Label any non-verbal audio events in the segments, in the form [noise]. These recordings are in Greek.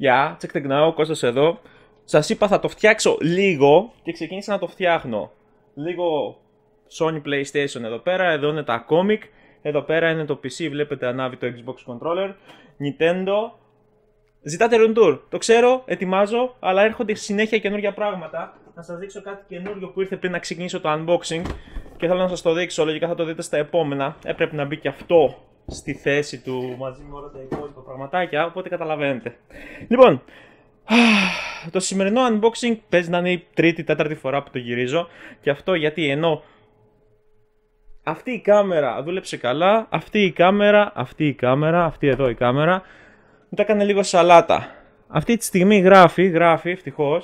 Γεια, yeah, ο Κώστας εδώ. Σας είπα θα το φτιάξω λίγο και ξεκίνησα να το φτιάχνω. Λίγο Sony PlayStation εδώ πέρα, εδώ είναι τα comic, εδώ πέρα είναι το PC, βλέπετε ανάβει το Xbox controller, Nintendo. Ζητάτε Runtour, το ξέρω, ετοιμάζω, αλλά έρχονται συνέχεια καινούργια πράγματα. Να σας δείξω κάτι καινούργιο που ήρθε πριν να ξεκινήσω το unboxing και θέλω να σας το δείξω, λογικά θα το δείτε στα επόμενα. Έπρεπε να μπει και αυτό στη θέση του μαζί με όλα τα υπόλοιπα πραγματάκια, οπότε καταλαβαίνετε. Λοιπόν, [sighs] το σημερινό unboxing παίζει να είναι η τρίτη, τέταρτη φορά που το γυρίζω και αυτό γιατί ενώ αυτή η κάμερα δούλεψε καλά, αυτή η κάμερα, αυτή η κάμερα, αυτή εδώ η κάμερα, μου τα έκανε λίγο σαλάτα. Αυτή τη στιγμή γράφει, γράφει ευτυχώς.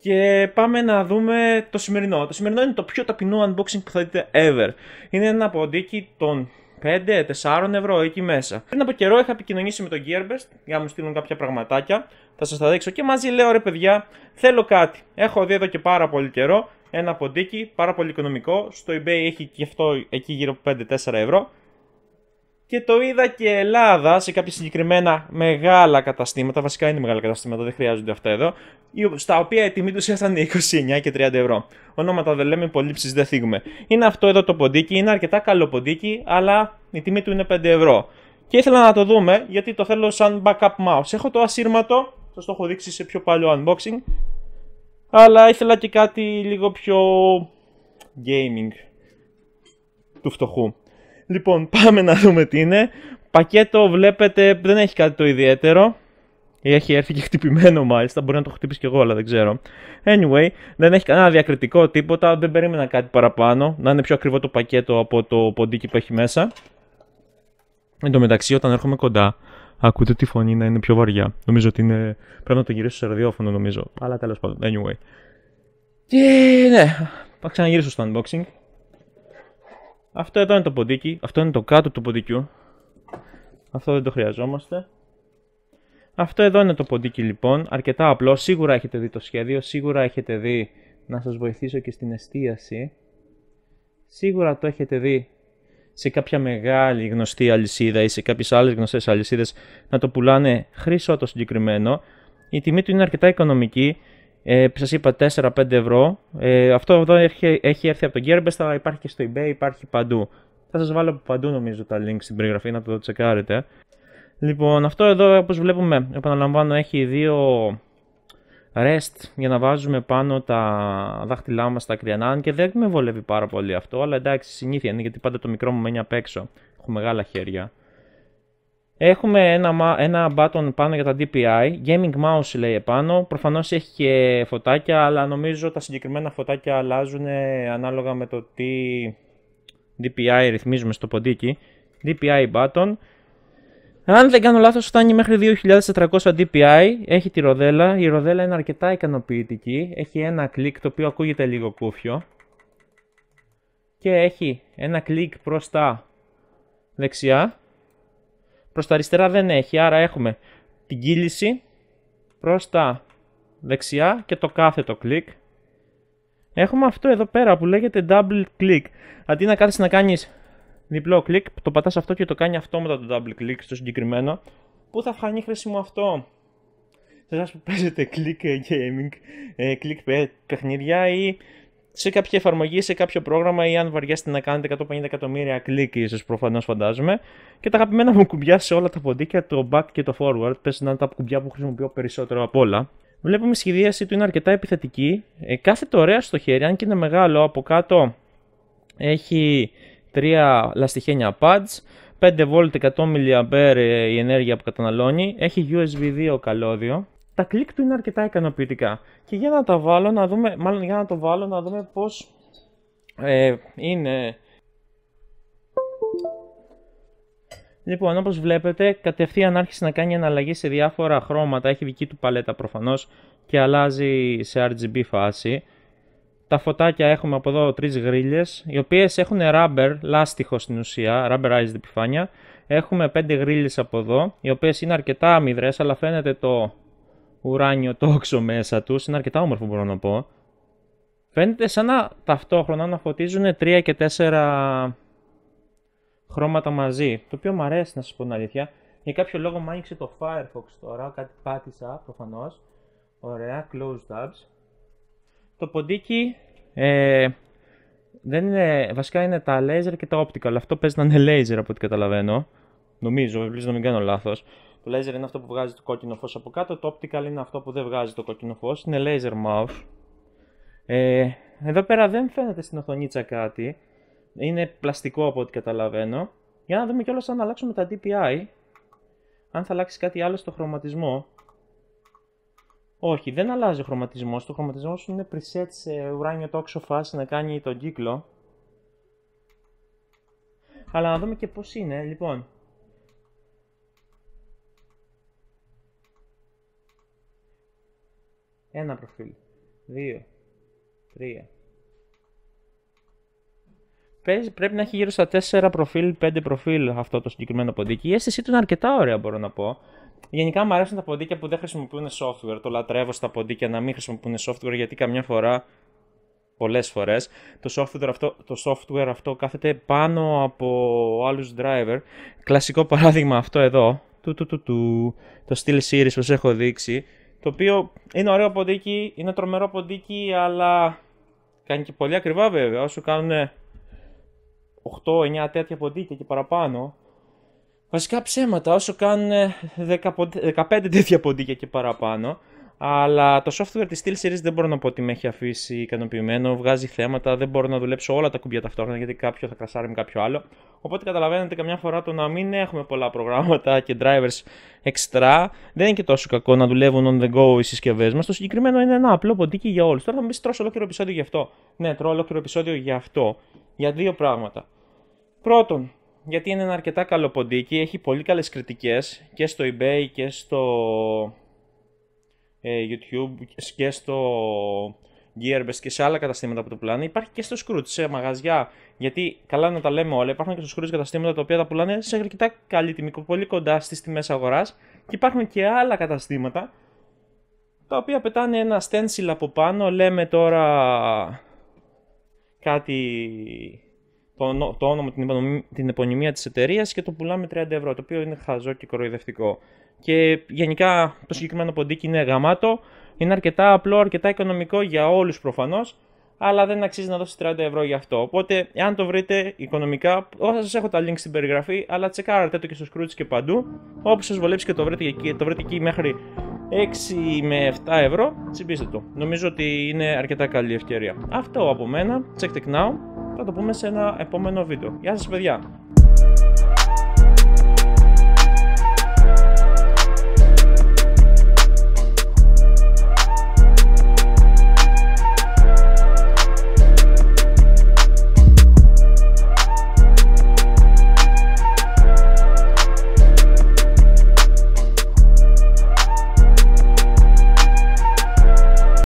Και πάμε να δούμε το σημερινό. Το σημερινό είναι το πιο ταπεινό unboxing που θα δείτε ever. Είναι ένα ποντίκι των 5-4 ευρώ εκεί μέσα. Πριν από καιρό είχα επικοινωνήσει με τον Gearbest για να μου στείλουν κάποια πραγματάκια. Θα σας τα δείξω και μαζί λέω ρε παιδιά, θέλω κάτι. Έχω δει εδώ και πάρα πολύ καιρό ένα ποντίκι, πάρα πολύ οικονομικό. Στο eBay έχει και αυτό εκεί γύρω από 5-4 ευρώ. Και το είδα και Ελλάδα σε κάποια συγκεκριμένα μεγάλα καταστήματα. Βασικά είναι μεγάλα καταστήματα, δεν χρειάζονται αυτά εδώ. Στα οποία η τιμή τους ήταν 29 και 30 ευρώ. Ονόματα δεν λέμε, υπολείψει δεν θίγουμε. Είναι αυτό εδώ το ποντίκι, είναι αρκετά καλό ποντίκι, αλλά η τιμή του είναι 5 ευρώ. Και ήθελα να το δούμε γιατί το θέλω σαν backup mouse. Έχω το ασύρματο, σας το έχω δείξει σε πιο παλιό unboxing. Αλλά ήθελα και κάτι λίγο πιο gaming του φτωχού. Λοιπόν, [laughs] πάμε να δούμε τι είναι. Πακέτο βλέπετε δεν έχει κάτι το ιδιαίτερο. Έχει έρθει και χτυπημένο μάλιστα. Μπορεί να το χτύπησε κι εγώ, αλλά δεν ξέρω. Anyway, δεν έχει κανένα διακριτικό τίποτα. Δεν περίμενα κάτι παραπάνω. Να είναι πιο ακριβό το πακέτο από το ποντίκι που έχει μέσα. Εν τω μεταξύ, όταν έρχομαι κοντά, ακούτε τη φωνή να είναι πιο βαριά. Νομίζω ότι είναι. Πρέπει να το γυρίσω σε ραδιόφωνο, νομίζω. Αλλά τέλος πάντων, anyway. Και ναι, θα ξαναγυρίσω στο unboxing. Αυτό εδώ είναι το ποντίκι. Αυτό είναι το κάτω του ποντικιού. Αυτό δεν το χρειαζόμαστε. Αυτό εδώ είναι το ποντίκι λοιπόν. Αρκετά απλό. Σίγουρα έχετε δει το σχέδιο. Σίγουρα έχετε δει να σας βοηθήσω και στην εστίαση. Σίγουρα το έχετε δει σε κάποια μεγάλη γνωστή αλυσίδα ή σε κάποιες άλλες γνωστές αλυσίδες να το πουλάνε χρυσό το συγκεκριμένο. Η τιμή του είναι αρκετά οικονομική ε, Σας είπα 4-5 ευρώ. Ε, αυτό εδώ έχει, έχει έρθει από τον Gearbest, αλλά υπάρχει και στο eBay, υπάρχει παντού. Θα σας βάλω από παντού νομίζω τα link στην περιγραφή να το τσεκάρετε. Λοιπόν, αυτό εδώ όπως βλέπουμε, επαναλαμβάνω, έχει δύο rest για να βάζουμε πάνω τα δάχτυλά μας στα κρυανά και δεν με βολεύει πάρα πολύ αυτό, αλλά εντάξει συνήθεια είναι γιατί πάντα το μικρό μου μένει απ' έξω. Έχω μεγάλα χέρια. Έχουμε ένα, ένα button πάνω για τα DPI, gaming mouse λέει επάνω, προφανώς έχει και φωτάκια, αλλά νομίζω τα συγκεκριμένα φωτάκια αλλάζουν ε, ανάλογα με το τι DPI ρυθμίζουμε στο ποντίκι. DPI button. Αν δεν κάνω λάθος φτάνει μέχρι 2400 DPI, έχει τη ροδέλα, η ροδέλα είναι αρκετά ικανοποιητική, έχει ένα κλικ το οποίο ακούγεται λίγο κούφιο και έχει ένα κλικ προς τα δεξιά Προς τα αριστερά δεν έχει, άρα έχουμε την κύληση προς τα δεξιά και το κάθετο κλικ. Έχουμε αυτό εδώ πέρα που λέγεται double click. Αντί να κάθεσαι να κάνεις διπλό κλικ, το πατάς αυτό και το κάνει αυτόματα το double click στο συγκεκριμένο. Πού θα φανεί χρήσιμο αυτό σε εσάς που παίζετε click gaming, ε, click παιχνίδια ή σε κάποια εφαρμογή, σε κάποιο πρόγραμμα ή αν βαριέστε να κάνετε 150 εκατομμύρια κλικ, ίσως προφανώς φαντάζομαι. Και τα αγαπημένα μου κουμπιά σε όλα τα ποντίκια, το back και το forward, πες να είναι τα κουμπιά που χρησιμοποιώ περισσότερο απ' όλα. Βλέπουμε η σχεδίαση του είναι αρκετά επιθετική. Ε, κάθεται ωραία στο χέρι, αν και είναι μεγάλο, από κάτω έχει τρία λαστιχένια pads. 5V 100 mAh η ενέργεια που καταναλώνει. Έχει USB 2 καλώδιο τα κλικ του είναι αρκετά ικανοποιητικά. Και για να τα βάλω, να δούμε, μάλλον για να το βάλω, να δούμε πώς ε, είναι. Λοιπόν, όπως βλέπετε, κατευθείαν άρχισε να κάνει αναλλαγή σε διάφορα χρώματα. Έχει δική του παλέτα προφανώς και αλλάζει σε RGB φάση. Τα φωτάκια έχουμε από εδώ τρεις γρίλες, οι οποίες έχουν rubber, λάστιχο στην ουσία, rubberized επιφάνεια. Έχουμε πέντε γρίλες από εδώ, οι οποίες είναι αρκετά αμυδρές, αλλά φαίνεται το ουράνιο τόξο μέσα τους, είναι αρκετά όμορφο μπορώ να πω. Φαίνεται σαν να ταυτόχρονα να φωτίζουν 3 και 4 χρώματα μαζί, το οποίο μου αρέσει να σας πω την αλήθεια. Για κάποιο λόγο μου άνοιξε το Firefox τώρα, κάτι πάτησα προφανώς. Ωραία, close tabs. Το ποντίκι ε, δεν είναι, βασικά είναι τα laser και τα optical, αυτό παίζει να είναι laser από ό,τι καταλαβαίνω. Νομίζω, ελπίζω να μην κάνω λάθος. Το laser είναι αυτό που βγάζει το κόκκινο φως από κάτω, το optical είναι αυτό που δεν βγάζει το κόκκινο φως, είναι laser mouse. Ε, εδώ πέρα δεν φαίνεται στην οθονίτσα κάτι, είναι πλαστικό από ό,τι καταλαβαίνω. Για να δούμε κιόλας αν αλλάξουμε τα DPI, αν θα αλλάξει κάτι άλλο στο χρωματισμό. Όχι, δεν αλλάζει ο χρωματισμός, το χρωματισμός σου είναι preset σε ουράνιο τόξο φάση να κάνει τον κύκλο. Αλλά να δούμε και πώς είναι, λοιπόν. Ένα προφίλ. Δύο. Τρία. Πρέπει να έχει γύρω στα 4 προφίλ, 5 προφίλ αυτό το συγκεκριμένο ποντίκι. Η αίσθησή του είναι αρκετά ωραία, μπορώ να πω. Γενικά μου αρέσουν τα ποντίκια που δεν χρησιμοποιούν software. Το λατρεύω στα ποντίκια να μην χρησιμοποιούν software γιατί καμιά φορά, πολλές φορές, το software αυτό, το software αυτό κάθεται πάνω από άλλους driver. Κλασικό παράδειγμα αυτό εδώ. Το Steel Series που σα έχω δείξει. Το οποίο είναι ωραίο ποντίκι, είναι τρομερό ποντίκι, αλλά κάνει και πολύ ακριβά βέβαια. Όσο κάνουν 8-9 τέτοια ποντίκια και παραπάνω. Βασικά ψέματα, όσο κάνουν 15 τέτοια ποντίκια και παραπάνω. Αλλά το software της SteelSeries δεν μπορώ να πω ότι με έχει αφήσει ικανοποιημένο. Βγάζει θέματα, δεν μπορώ να δουλέψω όλα τα κουμπιά ταυτόχρονα γιατί κάποιο θα κρασάρει με κάποιο άλλο. Οπότε καταλαβαίνετε καμιά φορά το να μην έχουμε πολλά προγράμματα και drivers extra δεν είναι και τόσο κακό να δουλεύουν on the go οι συσκευές μας. Το συγκεκριμένο είναι ένα απλό ποντίκι για όλους. Τώρα θα μου πεις τρώω ολόκληρο επεισόδιο γι' αυτό. Ναι, τρώω ολόκληρο επεισόδιο γι' αυτό. Για δύο πράγματα. Πρώτον, γιατί είναι ένα αρκετά καλό ποντίκι, έχει πολύ καλές κριτικές και στο eBay και στο ε, YouTube και στο Gearbest και σε άλλα καταστήματα που το πουλάνε. Υπάρχει και στο Scrooge, σε μαγαζιά. Γιατί καλά να τα λέμε όλα, υπάρχουν και στο Scrooge καταστήματα τα οποία τα πουλάνε σε αρκετά καλή τιμή, πολύ κοντά στις τιμές αγοράς. Και υπάρχουν και άλλα καταστήματα τα οποία πετάνε ένα stencil από πάνω. Λέμε τώρα κάτι. Το, το όνομα, την, επωνυμία της εταιρείας και το πουλάμε 30 ευρώ, το οποίο είναι χαζό και κοροϊδευτικό και γενικά το συγκεκριμένο ποντίκι είναι γαμάτο. Είναι αρκετά απλό, αρκετά οικονομικό για όλους προφανώς, αλλά δεν αξίζει να δώσει 30 ευρώ γι' αυτό. Οπότε, αν το βρείτε οικονομικά, θα σας έχω τα link στην περιγραφή, αλλά τσεκάρετε το και στο Scrooge και παντού. Όπου σας βολέψει και το βρείτε εκεί, το βρείτε εκεί μέχρι 6 με 7 ευρώ, τσιμπήστε το. Νομίζω ότι είναι αρκετά καλή ευκαιρία. Αυτό από μένα. Check it now. Θα το πούμε σε ένα επόμενο βίντεο. Γεια σας, παιδιά!